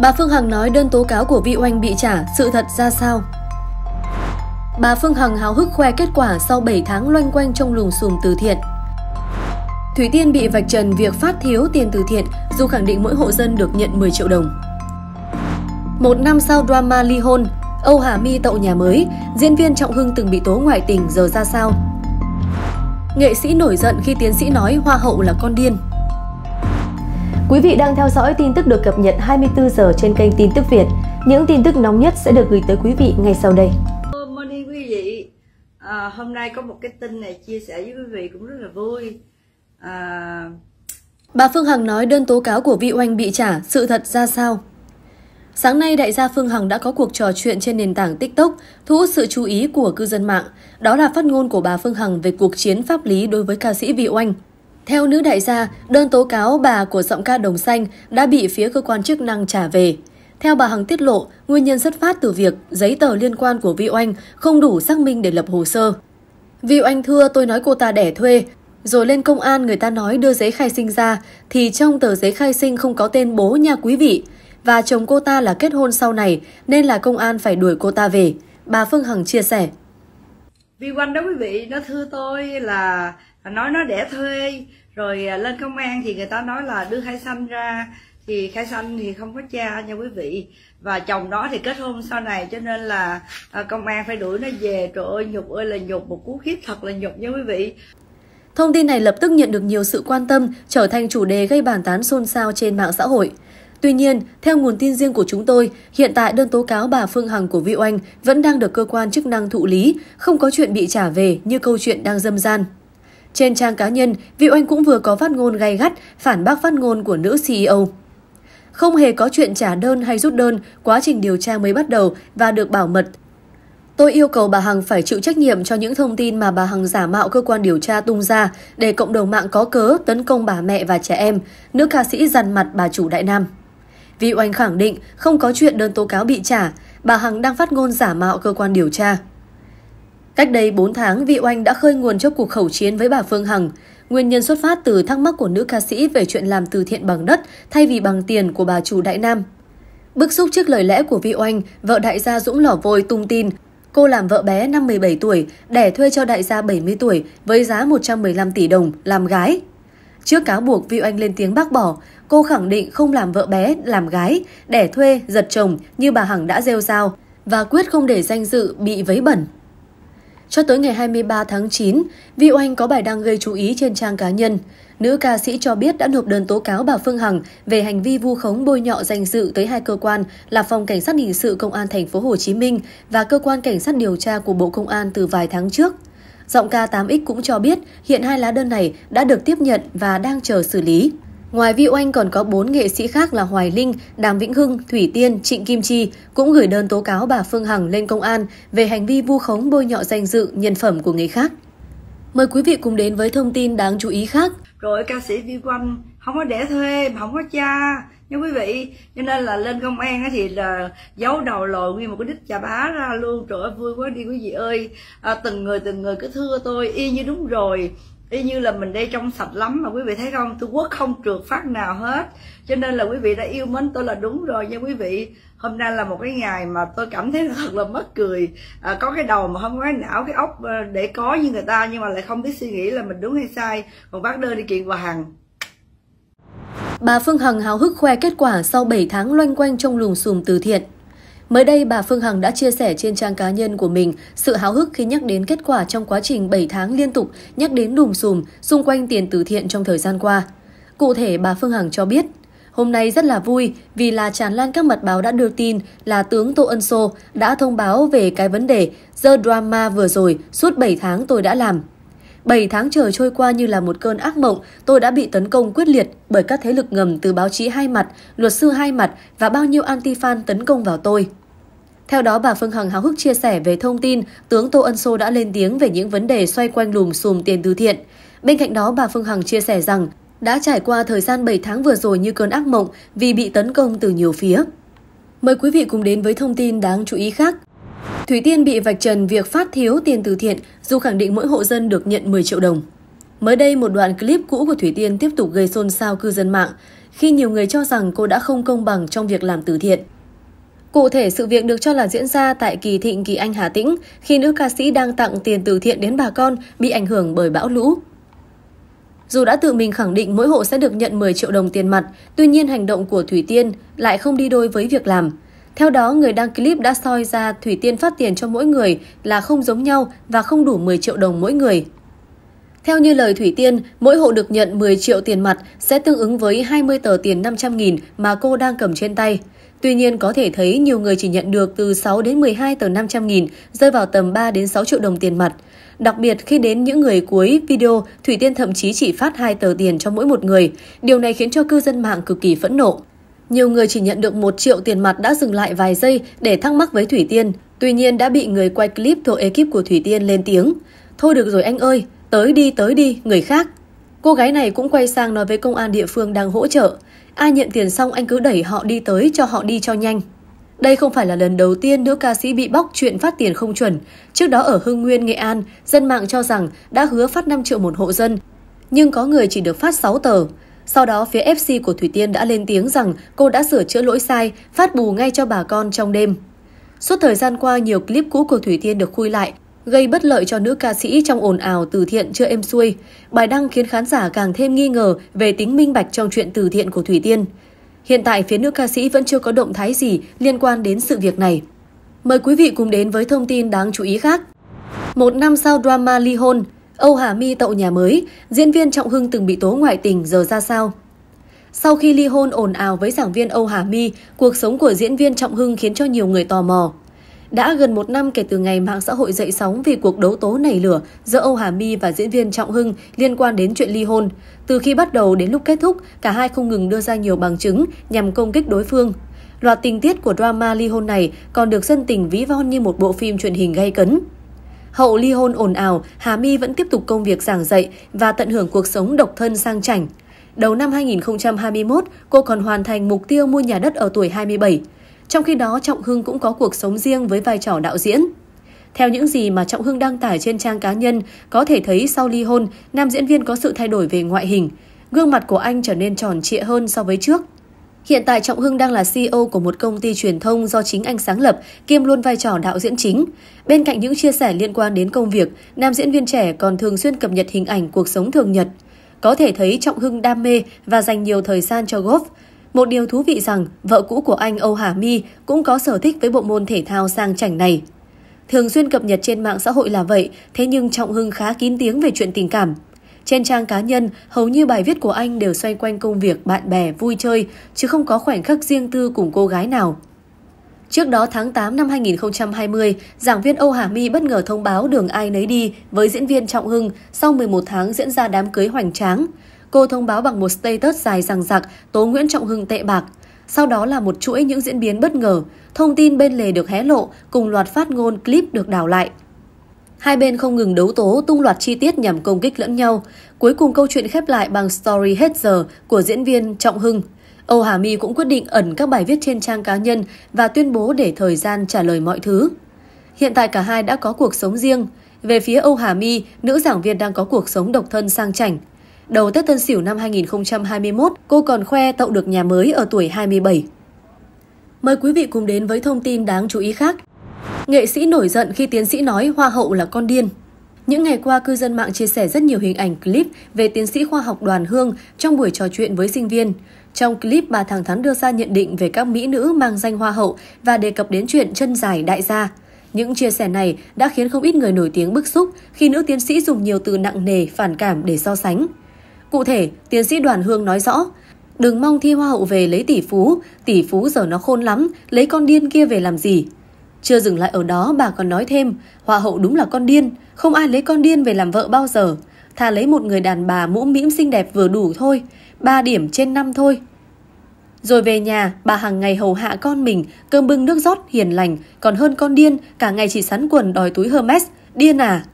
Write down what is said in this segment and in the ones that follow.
Bà Phương Hằng nói đơn tố cáo của Vị Oanh bị trả, sự thật ra sao? Bà Phương Hằng háo hức khoe kết quả sau 7 tháng loanh quanh trong lùm xùm từ thiện. Thủy Tiên bị vạch trần việc phát thiếu tiền từ thiện dù khẳng định mỗi hộ dân được nhận 10 triệu đồng. Một năm sau drama ly hôn, Âu Hà My tậu nhà mới, diễn viên Trọng Hưng từng bị tố ngoại tình giờ ra sao? Nghệ sĩ nổi giận khi tiến sĩ nói hoa hậu là con điên. Quý vị đang theo dõi tin tức được cập nhật 24 giờ trên kênh Tin tức Việt. Những tin tức nóng nhất sẽ được gửi tới quý vị ngay sau đây. Morning quý vị, à, hôm nay có một cái tin này chia sẻ với quý vị cũng rất là vui. À... Bà Phương Hằng nói đơn tố cáo của Vi oanh bị trả, sự thật ra sao? Sáng nay, đại gia Phương Hằng đã có cuộc trò chuyện trên nền tảng TikTok, thu hút sự chú ý của cư dân mạng. Đó là phát ngôn của bà Phương Hằng về cuộc chiến pháp lý đối với ca sĩ Vị Oanh. Theo nữ đại gia, đơn tố cáo bà của giọng ca Đồng Xanh đã bị phía cơ quan chức năng trả về. Theo bà Hằng tiết lộ, nguyên nhân xuất phát từ việc giấy tờ liên quan của Vi Oanh không đủ xác minh để lập hồ sơ. Vi Oanh thưa tôi nói cô ta đẻ thuê, rồi lên công an người ta nói đưa giấy khai sinh ra, thì trong tờ giấy khai sinh không có tên bố nha quý vị. Và chồng cô ta là kết hôn sau này, nên là công an phải đuổi cô ta về. Bà Phương Hằng chia sẻ vi quanh đó quý vị nó thưa tôi là nói nó đẻ thuê rồi à, lên công an thì người ta nói là đưa khai sanh ra thì khai sanh thì không có cha nha quý vị và chồng đó thì kết hôn sau này cho nên là à, công an phải đuổi nó về trời ơi nhục ơi là nhục một cú khiếp thật là nhục nha quý vị Thông tin này lập tức nhận được nhiều sự quan tâm, trở thành chủ đề gây bàn tán xôn xao trên mạng xã hội. Tuy nhiên, theo nguồn tin riêng của chúng tôi, hiện tại đơn tố cáo bà Phương Hằng của Vi Oanh vẫn đang được cơ quan chức năng thụ lý, không có chuyện bị trả về như câu chuyện đang dâm gian. Trên trang cá nhân, Vi Oanh cũng vừa có phát ngôn gay gắt phản bác phát ngôn của nữ CEO. Không hề có chuyện trả đơn hay rút đơn, quá trình điều tra mới bắt đầu và được bảo mật. Tôi yêu cầu bà Hằng phải chịu trách nhiệm cho những thông tin mà bà Hằng giả mạo cơ quan điều tra tung ra để cộng đồng mạng có cớ tấn công bà mẹ và trẻ em, nữ ca sĩ dằn mặt bà chủ Đại Nam. Vị Oanh khẳng định không có chuyện đơn tố cáo bị trả, bà Hằng đang phát ngôn giả mạo cơ quan điều tra. Cách đây 4 tháng, Vị Oanh đã khơi nguồn cho cuộc khẩu chiến với bà Phương Hằng. Nguyên nhân xuất phát từ thắc mắc của nữ ca sĩ về chuyện làm từ thiện bằng đất thay vì bằng tiền của bà chủ Đại Nam. Bức xúc trước lời lẽ của Vi Oanh, vợ đại gia Dũng Lỏ Vôi tung tin cô làm vợ bé năm 17 tuổi, đẻ thuê cho đại gia 70 tuổi với giá 115 tỷ đồng làm gái. Trước cáo buộc Vi Oanh lên tiếng bác bỏ, cô khẳng định không làm vợ bé, làm gái, đẻ thuê, giật chồng như bà Hằng đã rêu rao và quyết không để danh dự bị vấy bẩn. Cho tới ngày 23 tháng 9, Vi Oanh có bài đăng gây chú ý trên trang cá nhân. Nữ ca sĩ cho biết đã nộp đơn tố cáo bà Phương Hằng về hành vi vu khống bôi nhọ danh dự tới hai cơ quan là Phòng Cảnh sát hình sự Công an thành phố Hồ Chí Minh và Cơ quan Cảnh sát điều tra của Bộ Công an từ vài tháng trước. Giọng ca 8X cũng cho biết hiện hai lá đơn này đã được tiếp nhận và đang chờ xử lý. Ngoài Vi Oanh còn có bốn nghệ sĩ khác là Hoài Linh, Đàm Vĩnh Hưng, Thủy Tiên, Trịnh Kim Chi cũng gửi đơn tố cáo bà Phương Hằng lên công an về hành vi vu khống bôi nhọ danh dự, nhân phẩm của người khác. Mời quý vị cùng đến với thông tin đáng chú ý khác. Rồi ca sĩ Vi Oanh không có đẻ thuê, không có cha, nha quý vị cho nên là lên công an thì là giấu đầu lòi nguyên một cái đít chà bá ra luôn trời ơi vui quá đi quý vị ơi à, từng người từng người cứ thưa tôi y như đúng rồi y như là mình đây trong sạch lắm mà quý vị thấy không tôi quốc không trượt phát nào hết cho nên là quý vị đã yêu mến tôi là đúng rồi nha quý vị hôm nay là một cái ngày mà tôi cảm thấy thật là mất cười à, có cái đầu mà không có cái não cái óc ờ, để có như người ta nhưng mà lại không biết suy nghĩ là mình đúng hay sai còn bác đơn đi kiện vào hàng Bà Phương Hằng háo hức khoe kết quả sau 7 tháng loanh quanh trong lùm xùm từ thiện. Mới đây, bà Phương Hằng đã chia sẻ trên trang cá nhân của mình sự háo hức khi nhắc đến kết quả trong quá trình 7 tháng liên tục nhắc đến đùm xùm xung quanh tiền từ thiện trong thời gian qua. Cụ thể, bà Phương Hằng cho biết, Hôm nay rất là vui vì là tràn lan các mật báo đã đưa tin là tướng Tô Ân Sô đã thông báo về cái vấn đề The Drama vừa rồi suốt 7 tháng tôi đã làm. 7 tháng trời trôi qua như là một cơn ác mộng, tôi đã bị tấn công quyết liệt bởi các thế lực ngầm từ báo chí hai mặt, luật sư hai mặt và bao nhiêu anti-fan tấn công vào tôi. Theo đó, bà Phương Hằng háo hức chia sẻ về thông tin tướng Tô Ân Sô đã lên tiếng về những vấn đề xoay quanh lùm xùm tiền từ thiện. Bên cạnh đó, bà Phương Hằng chia sẻ rằng đã trải qua thời gian 7 tháng vừa rồi như cơn ác mộng vì bị tấn công từ nhiều phía. Mời quý vị cùng đến với thông tin đáng chú ý khác. Thủy Tiên bị vạch trần việc phát thiếu tiền từ thiện dù khẳng định mỗi hộ dân được nhận 10 triệu đồng. Mới đây, một đoạn clip cũ của Thủy Tiên tiếp tục gây xôn xao cư dân mạng khi nhiều người cho rằng cô đã không công bằng trong việc làm từ thiện. Cụ thể, sự việc được cho là diễn ra tại Kỳ Thịnh Kỳ Anh Hà Tĩnh khi nữ ca sĩ đang tặng tiền từ thiện đến bà con bị ảnh hưởng bởi bão lũ. Dù đã tự mình khẳng định mỗi hộ sẽ được nhận 10 triệu đồng tiền mặt, tuy nhiên hành động của Thủy Tiên lại không đi đôi với việc làm. Theo đó, người đăng clip đã soi ra Thủy Tiên phát tiền cho mỗi người là không giống nhau và không đủ 10 triệu đồng mỗi người. Theo như lời Thủy Tiên, mỗi hộ được nhận 10 triệu tiền mặt sẽ tương ứng với 20 tờ tiền 500 nghìn mà cô đang cầm trên tay. Tuy nhiên có thể thấy nhiều người chỉ nhận được từ 6 đến 12 tờ 500 nghìn, rơi vào tầm 3 đến 6 triệu đồng tiền mặt. Đặc biệt khi đến những người cuối video, Thủy Tiên thậm chí chỉ phát 2 tờ tiền cho mỗi một người. Điều này khiến cho cư dân mạng cực kỳ phẫn nộ. Nhiều người chỉ nhận được 1 triệu tiền mặt đã dừng lại vài giây để thắc mắc với Thủy Tiên, tuy nhiên đã bị người quay clip thuộc ekip của Thủy Tiên lên tiếng. Thôi được rồi anh ơi, tới đi tới đi, người khác. Cô gái này cũng quay sang nói với công an địa phương đang hỗ trợ. Ai nhận tiền xong anh cứ đẩy họ đi tới cho họ đi cho nhanh. Đây không phải là lần đầu tiên nữ ca sĩ bị bóc chuyện phát tiền không chuẩn. Trước đó ở Hưng Nguyên, Nghệ An, dân mạng cho rằng đã hứa phát 5 triệu một hộ dân, nhưng có người chỉ được phát 6 tờ. Sau đó, phía FC của Thủy Tiên đã lên tiếng rằng cô đã sửa chữa lỗi sai, phát bù ngay cho bà con trong đêm. Suốt thời gian qua, nhiều clip cũ của Thủy Tiên được khui lại, gây bất lợi cho nữ ca sĩ trong ồn ào từ thiện chưa êm xuôi. Bài đăng khiến khán giả càng thêm nghi ngờ về tính minh bạch trong chuyện từ thiện của Thủy Tiên. Hiện tại, phía nữ ca sĩ vẫn chưa có động thái gì liên quan đến sự việc này. Mời quý vị cùng đến với thông tin đáng chú ý khác. Một năm sau drama ly hôn, Âu Hà My tậu nhà mới, diễn viên Trọng Hưng từng bị tố ngoại tình giờ ra sao? Sau khi ly hôn ồn ào với giảng viên Âu Hà My, cuộc sống của diễn viên Trọng Hưng khiến cho nhiều người tò mò. Đã gần một năm kể từ ngày mạng xã hội dậy sóng vì cuộc đấu tố nảy lửa giữa Âu Hà My và diễn viên Trọng Hưng liên quan đến chuyện ly hôn. Từ khi bắt đầu đến lúc kết thúc, cả hai không ngừng đưa ra nhiều bằng chứng nhằm công kích đối phương. Loạt tình tiết của drama ly hôn này còn được dân tình ví von như một bộ phim truyền hình gay cấn. Hậu ly hôn ồn ào, Hà My vẫn tiếp tục công việc giảng dạy và tận hưởng cuộc sống độc thân sang chảnh. Đầu năm 2021, cô còn hoàn thành mục tiêu mua nhà đất ở tuổi 27. Trong khi đó, Trọng Hưng cũng có cuộc sống riêng với vai trò đạo diễn. Theo những gì mà Trọng Hưng đăng tải trên trang cá nhân, có thể thấy sau ly hôn, nam diễn viên có sự thay đổi về ngoại hình. Gương mặt của anh trở nên tròn trịa hơn so với trước. Hiện tại Trọng Hưng đang là CEO của một công ty truyền thông do chính anh sáng lập, kiêm luôn vai trò đạo diễn chính. Bên cạnh những chia sẻ liên quan đến công việc, nam diễn viên trẻ còn thường xuyên cập nhật hình ảnh cuộc sống thường nhật. Có thể thấy Trọng Hưng đam mê và dành nhiều thời gian cho golf. Một điều thú vị rằng, vợ cũ của anh Âu Hà My cũng có sở thích với bộ môn thể thao sang chảnh này. Thường xuyên cập nhật trên mạng xã hội là vậy, thế nhưng Trọng Hưng khá kín tiếng về chuyện tình cảm. Trên trang cá nhân, hầu như bài viết của anh đều xoay quanh công việc, bạn bè, vui chơi, chứ không có khoảnh khắc riêng tư cùng cô gái nào. Trước đó tháng 8 năm 2020, giảng viên Âu Hà My bất ngờ thông báo đường ai nấy đi với diễn viên Trọng Hưng sau 11 tháng diễn ra đám cưới hoành tráng. Cô thông báo bằng một status dài rằng rặc tố Nguyễn Trọng Hưng tệ bạc. Sau đó là một chuỗi những diễn biến bất ngờ, thông tin bên lề được hé lộ cùng loạt phát ngôn clip được đào lại – Hai bên không ngừng đấu tố tung loạt chi tiết nhằm công kích lẫn nhau. Cuối cùng câu chuyện khép lại bằng story hết giờ của diễn viên Trọng Hưng. Âu Hà My cũng quyết định ẩn các bài viết trên trang cá nhân và tuyên bố để thời gian trả lời mọi thứ. Hiện tại cả hai đã có cuộc sống riêng. Về phía Âu Hà My, nữ giảng viên đang có cuộc sống độc thân sang chảnh. Đầu Tết Tân Sửu năm 2021, cô còn khoe tậu được nhà mới ở tuổi 27. Mời quý vị cùng đến với thông tin đáng chú ý khác. Nghệ sĩ nổi giận khi tiến sĩ nói Hoa hậu là con điên. Những ngày qua, cư dân mạng chia sẻ rất nhiều hình ảnh clip về tiến sĩ khoa học Đoàn Hương trong buổi trò chuyện với sinh viên. Trong clip, bà thẳng thắn đưa ra nhận định về các mỹ nữ mang danh Hoa hậu và đề cập đến chuyện chân dài đại gia. Những chia sẻ này đã khiến không ít người nổi tiếng bức xúc khi nữ tiến sĩ dùng nhiều từ nặng nề, phản cảm để so sánh. Cụ thể, tiến sĩ Đoàn Hương nói rõ, đừng mong thi hoa hậu về lấy tỷ phú, tỷ phú giờ nó khôn lắm, lấy con điên kia về làm gì. Chưa dừng lại ở đó, bà còn nói thêm, Hoa hậu đúng là con điên, không ai lấy con điên về làm vợ bao giờ. Thà lấy một người đàn bà mũm mĩm xinh đẹp vừa đủ thôi, 3 điểm trên năm thôi. Rồi về nhà, bà hàng ngày hầu hạ con mình, cơm bưng nước rót, hiền lành, còn hơn con điên, cả ngày chỉ sắn quần đòi túi Hermes, điên à.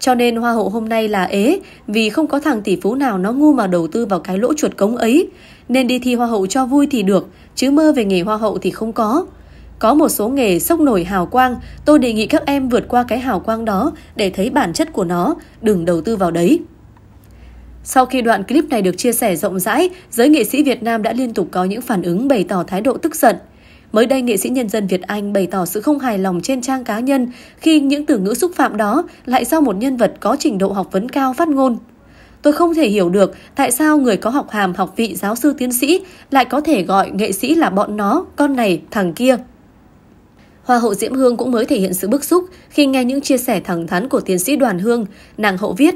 Cho nên hoa hậu hôm nay là ế, vì không có thằng tỷ phú nào nó ngu mà đầu tư vào cái lỗ chuột cống ấy. Nên đi thi hoa hậu cho vui thì được, chứ mơ về nghề hoa hậu thì không có. Có một số nghề sốc nổi hào quang, tôi đề nghị các em vượt qua cái hào quang đó để thấy bản chất của nó, đừng đầu tư vào đấy. Sau khi đoạn clip này được chia sẻ rộng rãi, giới nghệ sĩ Việt Nam đã liên tục có những phản ứng bày tỏ thái độ tức giận. Mới đây, nghệ sĩ nhân dân Việt Anh bày tỏ sự không hài lòng trên trang cá nhân khi những từ ngữ xúc phạm đó lại do một nhân vật có trình độ học vấn cao phát ngôn. Tôi không thể hiểu được tại sao người có học hàm, học vị, giáo sư, tiến sĩ lại có thể gọi nghệ sĩ là bọn nó, con này, thằng kia. Hoa hậu Diễm Hương cũng mới thể hiện sự bức xúc khi nghe những chia sẻ thẳng thắn của tiến sĩ Đoàn Hương. Nàng hậu viết,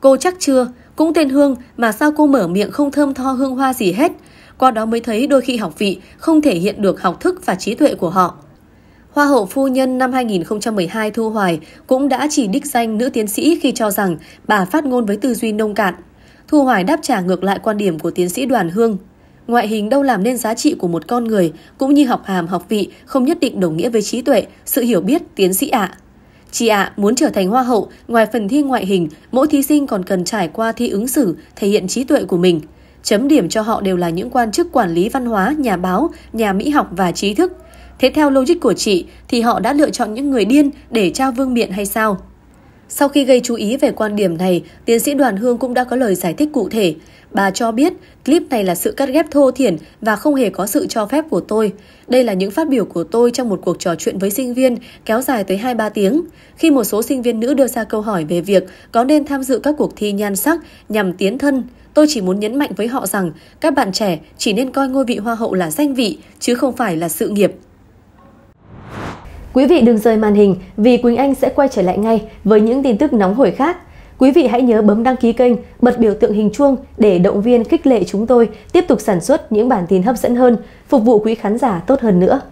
cô chắc chưa, cũng tên Hương mà sao cô mở miệng không thơm tho hương hoa gì hết. Qua đó mới thấy đôi khi học vị không thể hiện được học thức và trí tuệ của họ. Hoa hậu phu nhân năm 2012 Thu Hoài cũng đã chỉ đích danh nữ tiến sĩ khi cho rằng bà phát ngôn với tư duy nông cạn. Thu Hoài đáp trả ngược lại quan điểm của tiến sĩ Đoàn Hương. Ngoại hình đâu làm nên giá trị của một con người, cũng như học hàm học vị không nhất định đồng nghĩa với trí tuệ, sự hiểu biết, tiến sĩ ạ. À. Chị ạ à, muốn trở thành hoa hậu, ngoài phần thi ngoại hình, mỗi thí sinh còn cần trải qua thi ứng xử, thể hiện trí tuệ của mình. Chấm điểm cho họ đều là những quan chức quản lý văn hóa, nhà báo, nhà mỹ học và trí thức. Thế theo logic của chị thì họ đã lựa chọn những người điên để trao vương miện hay sao? Sau khi gây chú ý về quan điểm này, tiến sĩ Đoàn Hương cũng đã có lời giải thích cụ thể. Bà cho biết clip này là sự cắt ghép thô thiển và không hề có sự cho phép của tôi. Đây là những phát biểu của tôi trong một cuộc trò chuyện với sinh viên kéo dài tới 2-3 tiếng. Khi một số sinh viên nữ đưa ra câu hỏi về việc có nên tham dự các cuộc thi nhan sắc nhằm tiến thân, tôi chỉ muốn nhấn mạnh với họ rằng các bạn trẻ chỉ nên coi ngôi vị hoa hậu là danh vị chứ không phải là sự nghiệp. Quý vị đừng rời màn hình vì Quỳnh Anh sẽ quay trở lại ngay với những tin tức nóng hổi khác. Quý vị hãy nhớ bấm đăng ký kênh, bật biểu tượng hình chuông để động viên khích lệ chúng tôi tiếp tục sản xuất những bản tin hấp dẫn hơn, phục vụ quý khán giả tốt hơn nữa.